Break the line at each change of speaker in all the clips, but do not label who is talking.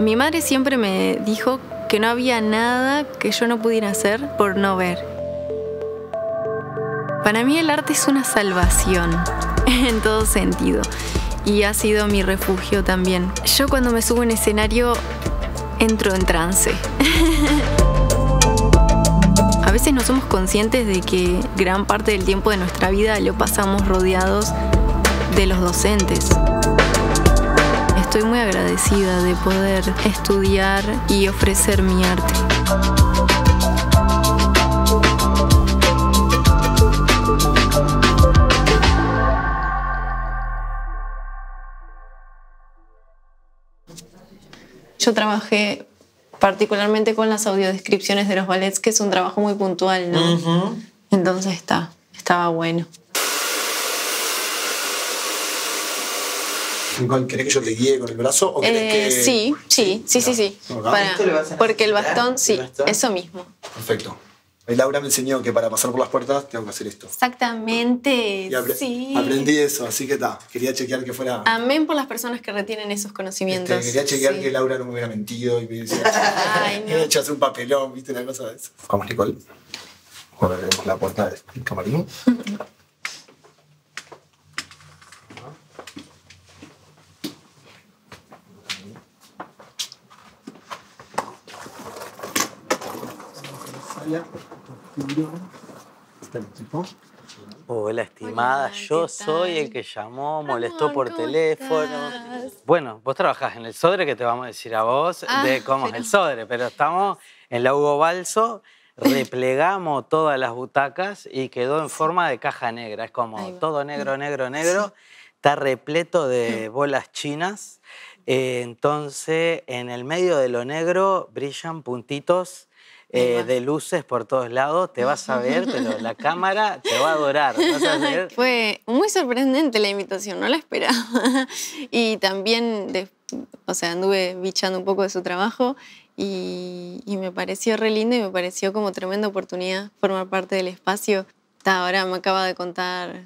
Mi madre siempre me dijo que no había nada que yo no pudiera hacer por no ver. Para mí el arte es una salvación, en todo sentido, y ha sido mi refugio también. Yo cuando me subo en escenario entro en trance. A veces no somos conscientes de que gran parte del tiempo de nuestra vida lo pasamos rodeados de los docentes. Estoy muy agradecida de poder estudiar y ofrecer mi arte. Yo trabajé particularmente con las audiodescripciones de los ballets, que es un trabajo muy puntual, ¿no? Entonces está, estaba bueno. ¿Querés que yo te guíe con el brazo? O eh, que... Sí, sí, sí, sí, sí. porque el bastón, sí, eso mismo.
Perfecto. Laura me enseñó que para pasar por las puertas tengo que hacer esto.
Exactamente. Y sí. Aprendí
eso, así que está. Quería chequear que fuera.
Amén por las personas que retienen esos conocimientos. Este, quería chequear que Laura no me
hubiera mentido y me hubiera
Ay, no. un papelón, ¿viste? Una cosa de
eso. Vamos, Nicole. Ahora la puerta del camarín. Hola, estimada, yo soy el que llamó, molestó por teléfono. Bueno, vos trabajás en el Sodre, que te vamos a decir a vos de ah, cómo es el Sodre, pero estamos en la Hugo Balso, replegamos todas las butacas y quedó en forma de caja negra. Es como todo negro, negro, negro. Está repleto de bolas chinas. Eh, entonces, en el medio de lo negro brillan puntitos eh, de luces por todos lados, te vas a ver, pero la cámara te va a adorar.
Fue muy sorprendente la invitación, no la esperaba. y también, o sea, anduve bichando un poco de su trabajo y, me pareció re lindo y me pareció como tremenda oportunidad formar parte del espacio. Hasta ahora me acaba de contar,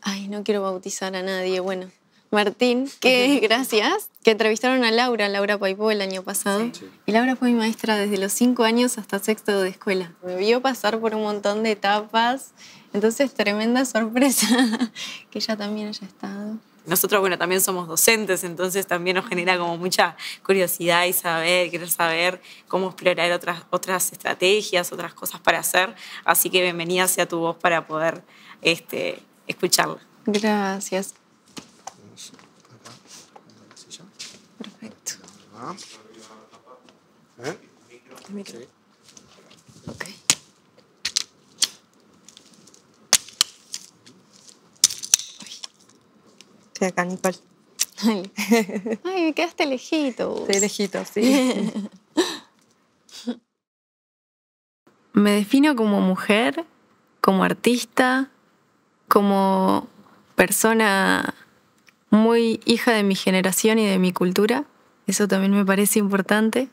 ay, no quiero bautizar a nadie, bueno. Martín, que gracias, que entrevistaron a Laura, Laura Paipó el año pasado. Y Laura fue mi maestra desde los cinco años hasta sexto de escuela. Me vio pasar por un montón de etapas, entonces tremenda sorpresa que ella también haya estado. Nosotros, bueno, también somos docentes, entonces también nos genera como mucha curiosidad y saber, querer saber cómo explorar otras, otras estrategias, otras cosas para hacer. Así que bienvenida sea tu voz para poder este, escucharla. Gracias. ¿Eh? Ok.
acá, Ay. me quedaste
lejito. Estoy lejito, sí. me defino como mujer, como artista, como persona muy hija de mi generación y de mi cultura eso también me parece importante.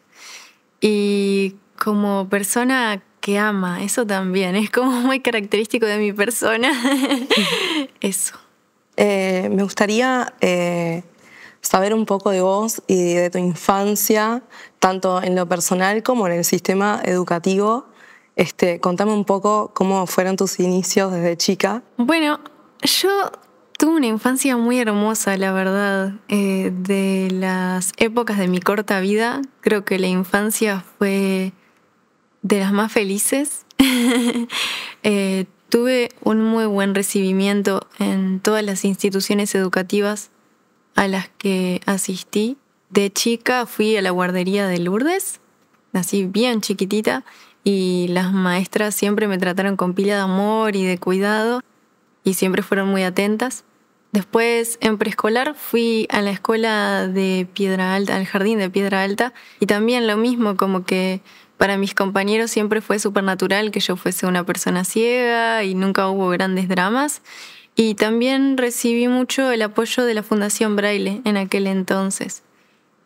Y como persona que ama, eso también es como muy característico de mi persona.
eso. Eh, me gustaría eh, saber un poco de vos y de tu infancia, tanto en lo personal como en el sistema educativo. Este, contame un poco cómo fueron tus inicios desde chica.
Bueno, yo Tuve una infancia muy hermosa, la verdad. Eh, de las épocas de mi corta vida, creo que la infancia fue de las más felices. Eh, tuve un muy buen recibimiento en todas las instituciones educativas a las que asistí. De chica fui a la guardería de Lourdes, nací bien chiquitita y las maestras siempre me trataron con pila de amor y de cuidado y siempre fueron muy atentas. Después en preescolar fui a la escuela de Piedra Alta, al jardín de Piedra Alta, y también lo mismo, como que para mis compañeros siempre fue supernatural que yo fuese una persona ciega y nunca hubo grandes dramas. Y también recibí mucho el apoyo de la Fundación Braille en aquel entonces.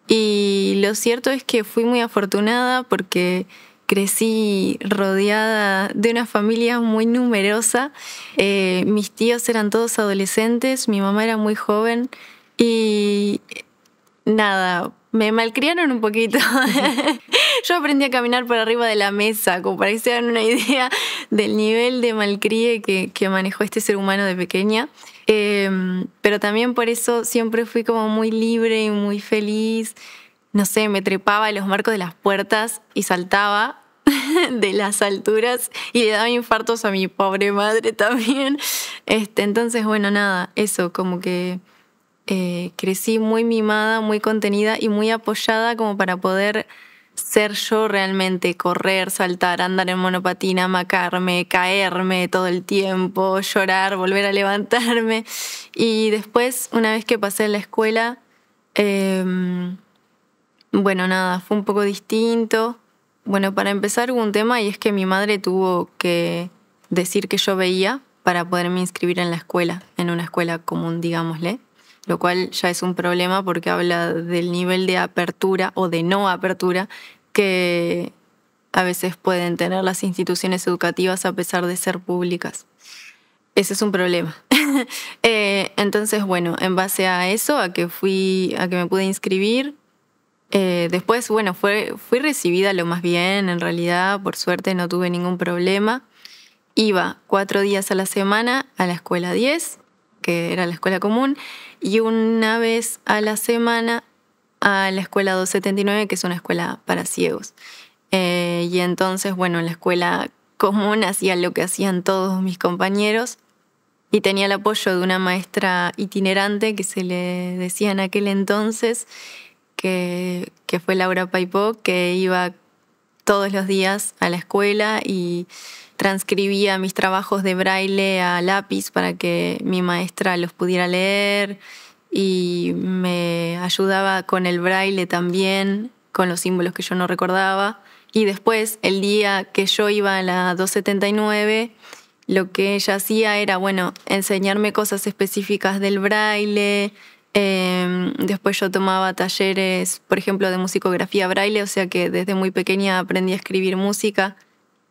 Y lo cierto es que fui muy afortunada porque crecí rodeada de una familia muy numerosa. Eh, mis tíos eran todos adolescentes, mi mamá era muy joven y nada, me malcriaron un poquito. Yo aprendí a caminar por arriba de la mesa, como para que se hagan una idea del nivel de malcrie que, que manejó este ser humano de pequeña. Eh, pero también por eso siempre fui como muy libre y muy feliz. No sé, me trepaba en los marcos de las puertas y saltaba de las alturas y le daba infartos a mi pobre madre también. Este, entonces, bueno, nada, eso, como que eh, crecí muy mimada, muy contenida y muy apoyada como para poder ser yo realmente, correr, saltar, andar en monopatina, macarme, caerme todo el tiempo, llorar, volver a levantarme. Y después, una vez que pasé en la escuela, em, bueno, nada, fue un poco distinto. Bueno, para empezar un tema y es que mi madre tuvo que decir que yo veía para poderme inscribir en la escuela, en una escuela común, digámosle, lo cual ya es un problema porque habla del nivel de apertura o de no apertura que a veces pueden tener las instituciones educativas a pesar de ser públicas. Ese es un problema. Eh, entonces, bueno, en base a eso, a que fui, a que me pude inscribir, eh, después, bueno, fue, fui recibida lo más bien, en realidad, por suerte no tuve ningún problema. Iba cuatro días a la semana a la escuela 10, que era la escuela común, y una vez a la semana a la escuela 279, que es una escuela para ciegos. Eh, y entonces, bueno, en la escuela común hacía lo que hacían todos mis compañeros y tenía el apoyo de una maestra itinerante que se le decía en aquel entonces que, fue Laura Paipó, que iba todos los días a la escuela y transcribía mis trabajos de braille a lápiz para que mi maestra los pudiera leer y me ayudaba con el braille también, con los símbolos que yo no recordaba. Y después, el día que yo iba a la 279, lo que ella hacía era, bueno, enseñarme cosas específicas del braille, Em, después yo tomaba talleres, por ejemplo, de musicografía braille, o sea que desde muy pequeña aprendí a escribir música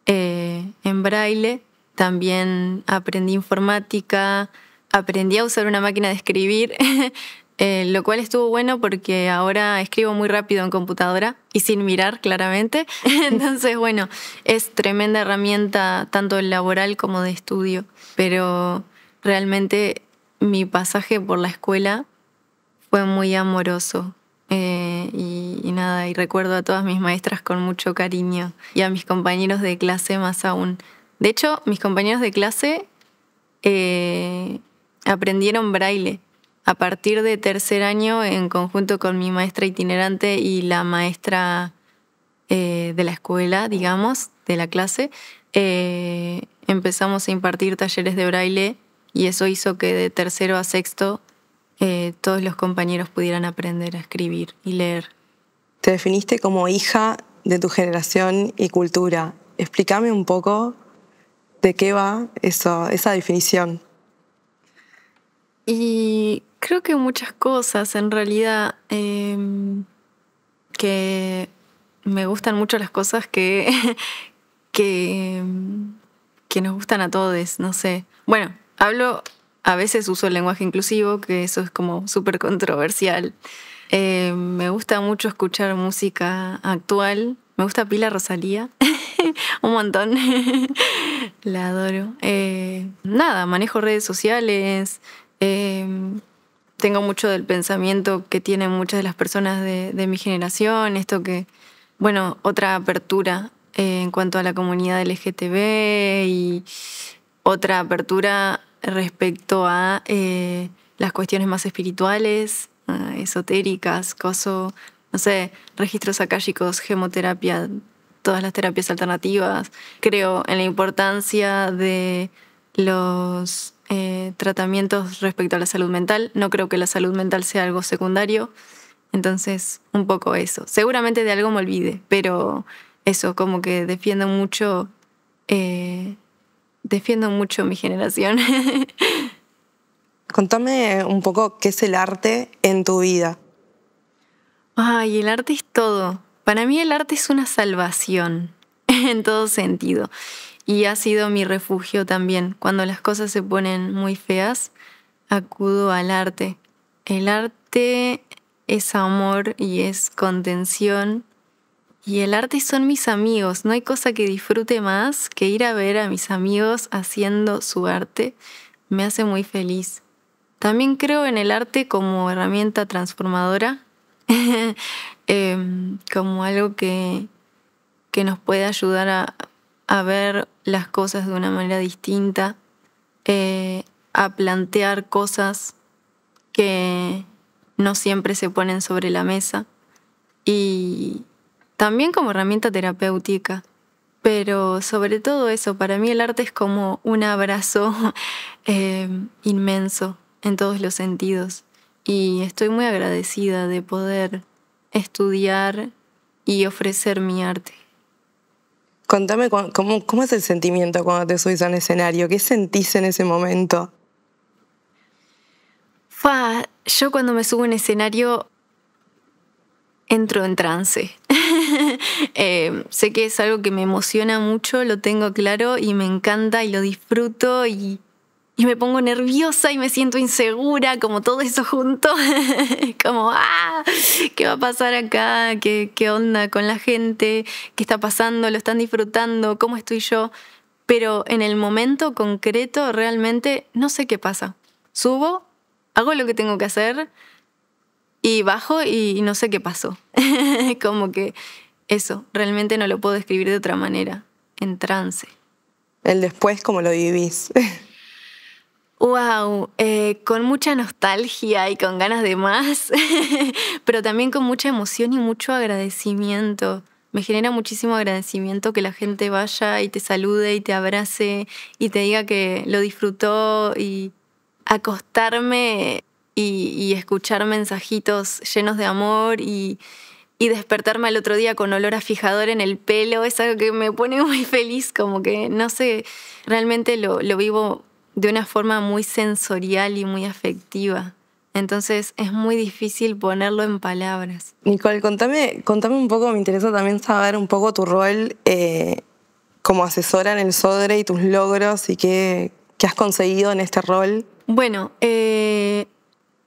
eh, en braille. También aprendí informática, aprendí a usar una máquina de escribir, eh, lo cual estuvo bueno porque ahora escribo muy rápido en computadora y sin mirar claramente. Entonces, bueno, es tremenda herramienta tanto laboral como de estudio, pero realmente mi pasaje por la escuela fue muy amoroso. Eh, y, nada, y recuerdo a todas mis maestras con mucho cariño y a mis compañeros de clase más aún. De hecho, mis compañeros de clase eh, aprendieron braille a partir de tercer año en conjunto con mi maestra itinerante y la maestra eh, de la escuela, digamos, de la clase, empezamos a impartir talleres de braille y eso hizo que de tercero a sexto eh, todos los compañeros pudieran aprender a escribir y leer.
Te definiste como hija de tu generación y cultura. Explícame un poco de qué va esa definición.
Y creo que muchas cosas, en realidad, em, que me gustan mucho las cosas que, que, em, que nos gustan a todos, no sé. Bueno, hablo a veces uso el lenguaje inclusivo, que eso es como súper controversial. Eh, me gusta mucho escuchar música actual. Me gusta Pila Rosalía. Un montón. La adoro. Eh, nada, manejo redes sociales. Eh, tengo mucho del pensamiento que tienen muchas de las personas de, de mi generación. Esto que, bueno, otra apertura en cuanto a la comunidad LGTB y otra apertura respecto a eh, las cuestiones más espirituales, ah, esotéricas, coso, no sé, registros akáshicos, gemoterapia, todas las terapias alternativas. Creo en la importancia de los eh, tratamientos respecto a la salud mental. No creo que la salud mental sea algo secundario. Entonces, un poco eso. Seguramente de algo me olvide, pero eso, como que defiendo mucho
eh, defiendo mucho mi generación. Contame un poco qué es el arte en tu vida.
Ay, el arte es todo. Para mí el arte es una salvación, en todo sentido. Y ha sido mi refugio también. Cuando las cosas se ponen muy feas, acudo al arte. El arte es amor y es contención y el arte son mis amigos. No hay cosa que disfrute más que ir a ver a mis amigos haciendo su arte. Me hace muy feliz. También creo en el arte como herramienta transformadora, em, como algo que, que, nos puede ayudar a, ver las cosas de una manera distinta, eh, a plantear cosas que no siempre se ponen sobre la mesa y también como herramienta terapéutica. Pero sobre todo eso, para mí el arte es como un abrazo eh, inmenso en todos los sentidos. Y estoy muy agradecida de poder estudiar y ofrecer mi arte.
Contame cómo, es el sentimiento cuando te subís al escenario, qué sentís en ese momento.
Fa, yo cuando me subo a un escenario entro en trance. Eh, sé que es algo que me emociona mucho, lo tengo claro y me encanta y lo disfruto y, me pongo nerviosa y me siento insegura, como todo eso junto, como, ah, ¿qué va a pasar acá? ¿Qué, ¿Qué onda con la gente? ¿Qué está pasando? ¿Lo están disfrutando? ¿Cómo estoy yo? Pero en el momento concreto realmente no sé qué pasa. Subo, hago lo que tengo que hacer, y bajo y, no sé qué pasó. como que eso, realmente no lo puedo describir de otra manera.
En trance. El después, como lo vivís? wow,
eh, con mucha nostalgia y con ganas de más, pero también con mucha emoción y mucho agradecimiento. Me genera muchísimo agradecimiento que la gente vaya y te salude y te abrace y te diga que lo disfrutó y acostarme y escuchar mensajitos llenos de amor y, y despertarme al otro día con olor a fijador en el pelo es algo que me pone muy feliz, como que no sé, realmente lo, vivo de una forma muy sensorial y muy afectiva. Entonces es muy difícil ponerlo en palabras.
Nicole, contame, contame un poco, me interesa también saber un poco tu rol eh, como asesora en el Sodre y tus logros y qué, has conseguido en este rol.
Bueno, eh,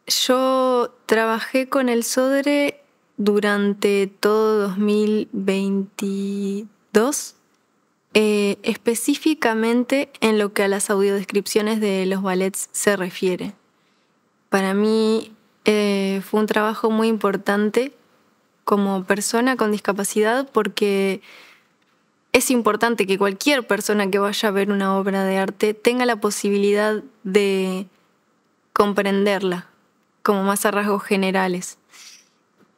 yo trabajé con el Sodre durante todo 2022, eh, específicamente en lo que a las audiodescripciones de los ballets se refiere. Para mí eh, fue un trabajo muy importante como persona con discapacidad porque es importante que cualquier persona que vaya a ver una obra de arte tenga la posibilidad de comprenderla, como más a rasgos generales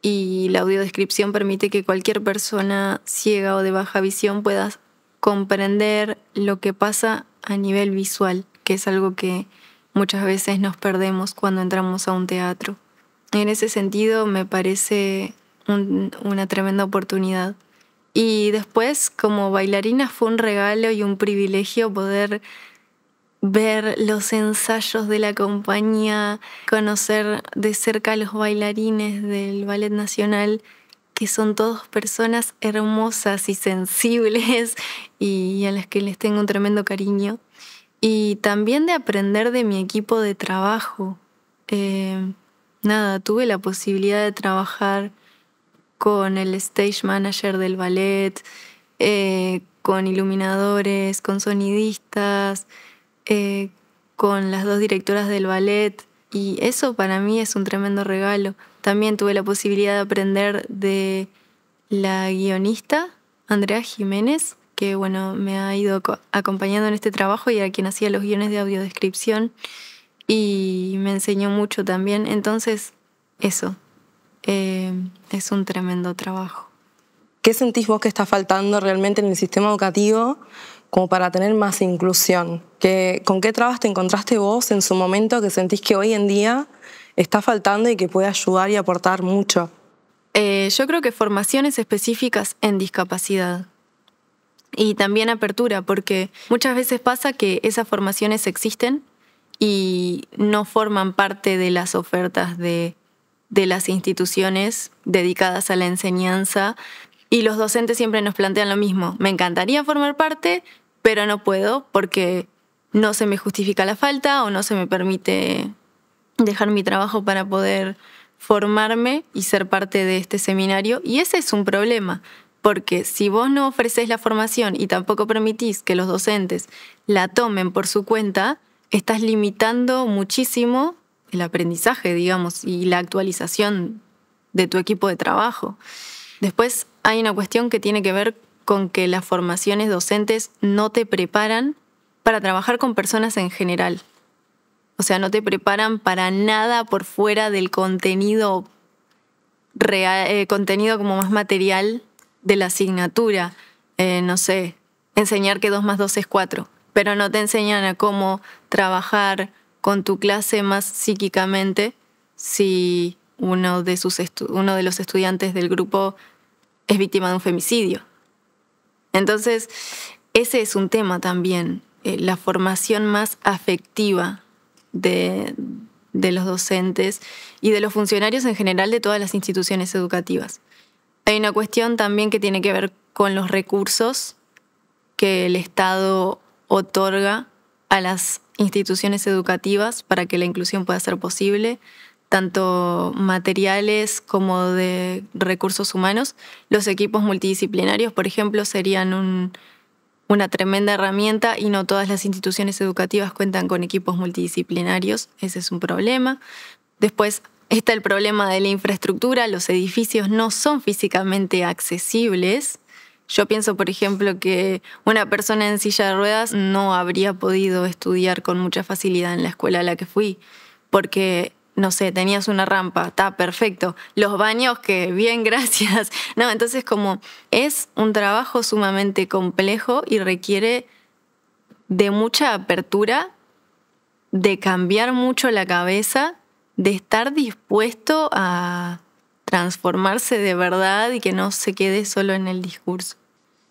y la audiodescripción permite que cualquier persona ciega o de baja visión pueda comprender lo que pasa a nivel visual, que es algo que muchas veces nos perdemos cuando entramos a un teatro. En ese sentido me parece una tremenda oportunidad. Y después, como bailarina, fue un regalo y un privilegio poder ver los ensayos de la compañía, conocer de cerca a los bailarines del Ballet Nacional, que son todas personas hermosas y sensibles y a las que les tengo un tremendo cariño. Y también de aprender de mi equipo de trabajo. Eh, nada, tuve la posibilidad de trabajar con el stage manager del ballet, eh, con iluminadores, con sonidistas, eh, con las dos directoras del ballet y eso para mí es un tremendo regalo. También tuve la posibilidad de aprender de la guionista Andrea Jiménez, que bueno, me ha ido acompañando en este trabajo y a quien hacía los guiones de audiodescripción y me enseñó mucho también. Entonces, eso, eh, es un
tremendo trabajo. ¿Qué sentís vos que está faltando realmente en el sistema educativo como para tener más inclusión? ¿Qué, ¿Con qué trabas te encontraste vos en su momento que sentís que hoy en día está faltando y que puede ayudar y aportar mucho? Eh,
yo creo que formaciones específicas en discapacidad. Y también apertura, porque muchas veces pasa que esas formaciones existen y no forman parte de las ofertas de, de las instituciones dedicadas a la enseñanza y los docentes siempre nos plantean lo mismo. Me encantaría formar parte, pero no puedo porque no se me justifica la falta o no se me permite dejar mi trabajo para poder formarme y ser parte de este seminario. Y ese es un problema, porque si vos no ofrecés la formación y tampoco permitís que los docentes la tomen por su cuenta, estás limitando muchísimo el aprendizaje, digamos, y la actualización de tu equipo de trabajo. Después, hay una cuestión que tiene que ver con que las formaciones docentes no te preparan para trabajar con personas en general. O sea, no te preparan para nada por fuera del contenido, eh, contenido como más material de la asignatura. Eh, no sé, enseñar que 2 más 2 es 4, pero no te enseñan a cómo trabajar con tu clase más psíquicamente si uno de, sus uno de los estudiantes del grupo es víctima de un femicidio. Entonces, ese es un tema también, eh, la formación más afectiva de los docentes y de los funcionarios en general de todas las instituciones educativas. Hay una cuestión también que tiene que ver con los recursos que el Estado otorga a las instituciones educativas para que la inclusión pueda ser posible, tanto materiales como de recursos humanos. Los equipos multidisciplinarios, por ejemplo, serían una tremenda herramienta y no todas las instituciones educativas cuentan con equipos multidisciplinarios. Ese es un problema. Después está el problema de la infraestructura. Los edificios no son físicamente accesibles. Yo pienso, por ejemplo, que una persona en silla de ruedas no habría podido estudiar con mucha facilidad en la escuela a la que fui, porque no sé, tenías una rampa, está perfecto. Los baños, que bien, gracias. No, entonces como es un trabajo sumamente complejo y requiere de mucha apertura, de cambiar mucho la cabeza, de estar dispuesto a transformarse de verdad y que no se quede solo en el discurso.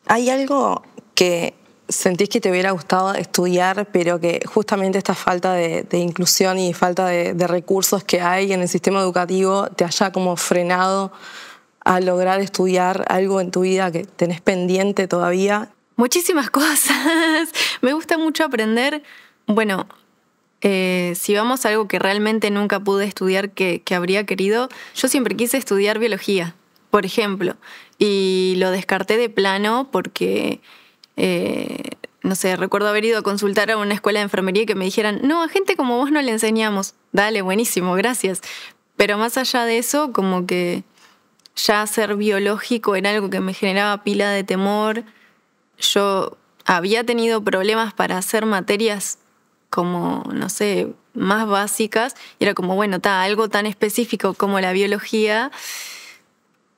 Hay algo que sentís que te hubiera gustado estudiar, pero que justamente esta falta de, inclusión y falta de, recursos que hay en el sistema educativo te haya como frenado a lograr estudiar algo en tu vida que tenés pendiente todavía?
Muchísimas cosas. Me gusta mucho aprender. Bueno, eh, si vamos a algo que realmente nunca pude estudiar que habría querido, yo siempre quise estudiar biología, por ejemplo, y lo descarté de plano porque eh, no sé, recuerdo haber ido a consultar a una escuela de enfermería y que me dijeran, no, a gente como vos no le enseñamos. Dale, buenísimo, gracias. Pero más allá de eso, como que ya ser biológico era algo que me generaba pila de temor. Yo había tenido problemas para hacer materias como, no sé, más básicas. Y era como, bueno, está algo tan específico como la biología,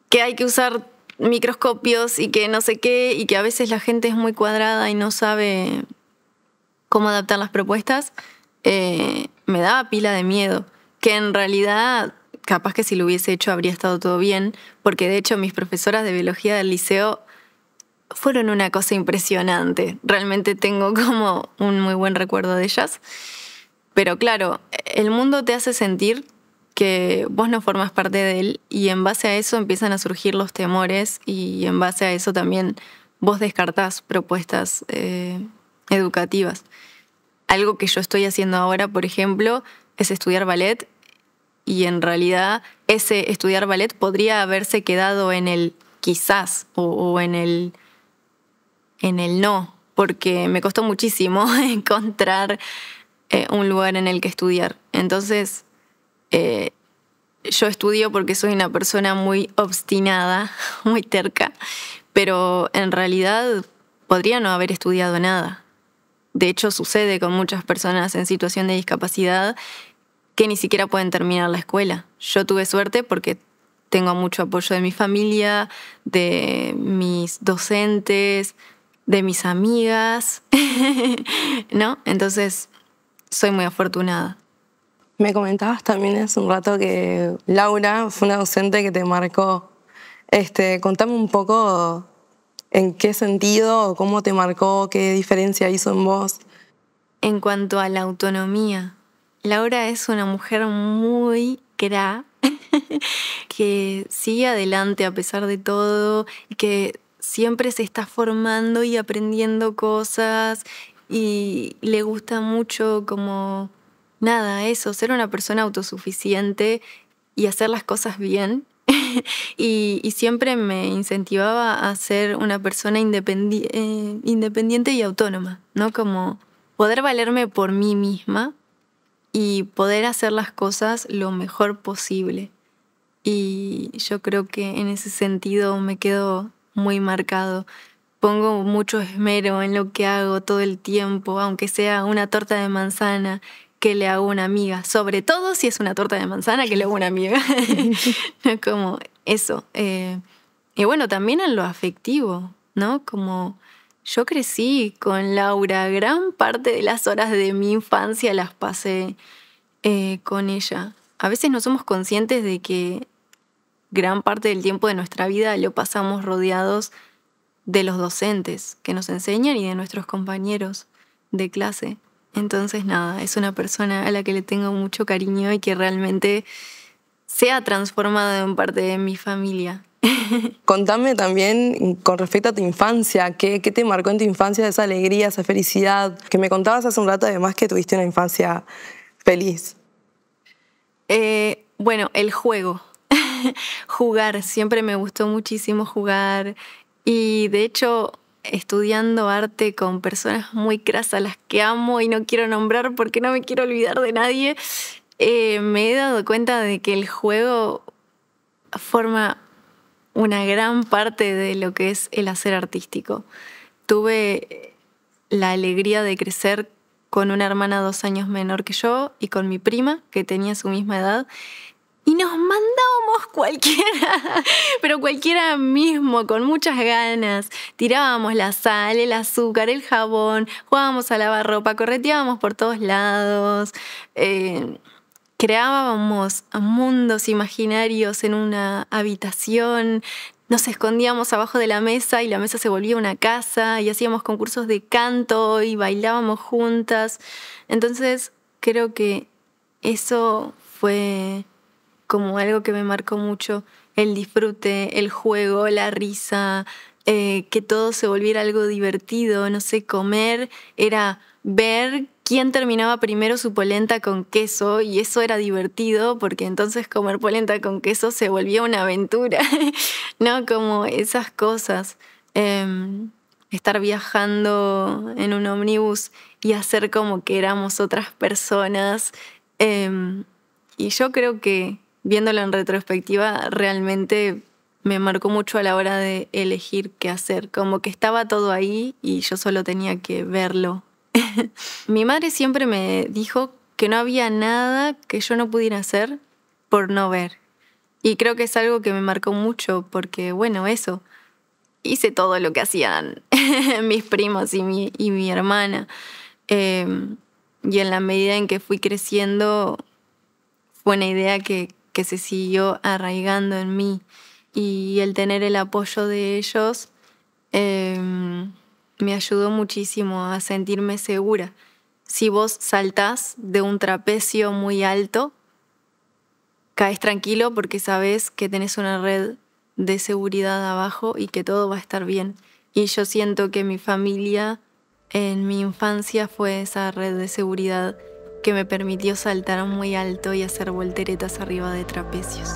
que hay que usar microscopios y que no sé qué, y que a veces la gente es muy cuadrada y no sabe cómo adaptar las propuestas, eh, me daba pila de miedo. Que en realidad, capaz que si lo hubiese hecho habría estado todo bien, porque de hecho mis profesoras de biología del liceo fueron una cosa impresionante. Realmente tengo como un muy buen recuerdo de ellas. Pero claro, el mundo te hace sentir que vos no formas parte de él y en base a eso empiezan a surgir los temores y en base a eso también vos descartás propuestas eh, educativas. Algo que yo estoy haciendo ahora, por ejemplo, es estudiar ballet y en realidad ese estudiar ballet podría haberse quedado en el quizás o, en, el, en el no, porque me costó muchísimo encontrar eh, un lugar en el que estudiar. Entonces, eh, yo estudio porque soy una persona muy obstinada, muy terca, pero en realidad podría no haber estudiado nada. De hecho, sucede con muchas personas en situación de discapacidad que ni siquiera pueden terminar la escuela. Yo tuve suerte porque tengo mucho apoyo de mi familia, de mis docentes, de mis amigas,
¿no? Entonces, soy muy afortunada. Me comentabas también hace un rato que Laura fue una docente que te marcó. Este, contame un poco en qué sentido, cómo te marcó, qué diferencia hizo en vos. En cuanto a la autonomía, Laura es
una mujer muy cra que sigue adelante a pesar de todo, que siempre se está formando y aprendiendo cosas y le gusta mucho como nada, eso, ser una persona autosuficiente y hacer las cosas bien. y, siempre me incentivaba a ser una persona eh, independiente y autónoma, ¿no? Como poder valerme por mí misma y poder hacer las cosas lo mejor posible. Y yo creo que en ese sentido me quedo muy marcado. Pongo mucho esmero en lo que hago todo el tiempo, aunque sea una torta de manzana, que le hago una amiga, sobre todo si es una torta de manzana que le hago una amiga. como eso. Eh, y bueno, también en lo afectivo, ¿no? Como yo crecí con Laura, gran parte de las horas de mi infancia las pasé eh, con ella. A veces no somos conscientes de que gran parte del tiempo de nuestra vida lo pasamos rodeados de los docentes que nos enseñan y de nuestros compañeros de clase. Entonces, nada, es una persona a la que le tengo mucho cariño y que realmente se ha transformado en parte de mi familia.
Contame también con respecto a tu infancia, ¿qué, te marcó en tu infancia esa alegría, esa felicidad? Que me contabas hace un rato además que tuviste una infancia feliz.
Eh, bueno, el juego. jugar, siempre me gustó muchísimo jugar y de hecho estudiando arte con personas muy crasas, las que amo y no quiero nombrar porque no me quiero olvidar de nadie, eh, me he dado cuenta de que el juego forma una gran parte de lo que es el hacer artístico. Tuve la alegría de crecer con una hermana dos años menor que yo y con mi prima, que tenía su misma edad, y nos mandábamos cualquiera, pero cualquiera mismo, con muchas ganas. Tirábamos la sal, el azúcar, el jabón, jugábamos a lavar ropa, correteábamos por todos lados. Eh, creábamos mundos imaginarios en una habitación, nos escondíamos abajo de la mesa y la mesa se volvía una casa y hacíamos concursos de canto y bailábamos juntas. Entonces creo que eso fue como algo que me marcó mucho, el disfrute, el juego, la risa, eh, que todo se volviera algo divertido, no sé, comer era ver quién terminaba primero su polenta con queso y eso era divertido porque entonces comer polenta con queso se volvía una aventura, ¿no? Como esas cosas. Em, estar viajando en un ómnibus y hacer como que éramos otras personas. Em, y yo creo que, viéndolo en retrospectiva, realmente me marcó mucho a la hora de elegir qué hacer. Como que estaba todo ahí y yo solo tenía que verlo. Mi madre siempre me dijo que no había nada que yo no pudiera hacer por no ver. Y creo que es algo que me marcó mucho porque, bueno, eso, hice todo lo que hacían mis primos y mi, y mi hermana. Em, y en la medida en que fui creciendo, fue una idea que, que se siguió arraigando en mí y el tener el apoyo de ellos em, me ayudó muchísimo a sentirme segura. Si vos saltás de un trapecio muy alto, caes tranquilo porque sabes que tenés una red de seguridad abajo y que todo va a estar bien. Y yo siento que mi familia en mi infancia fue esa red de seguridad que me permitió saltar muy alto y hacer volteretas arriba de trapecios.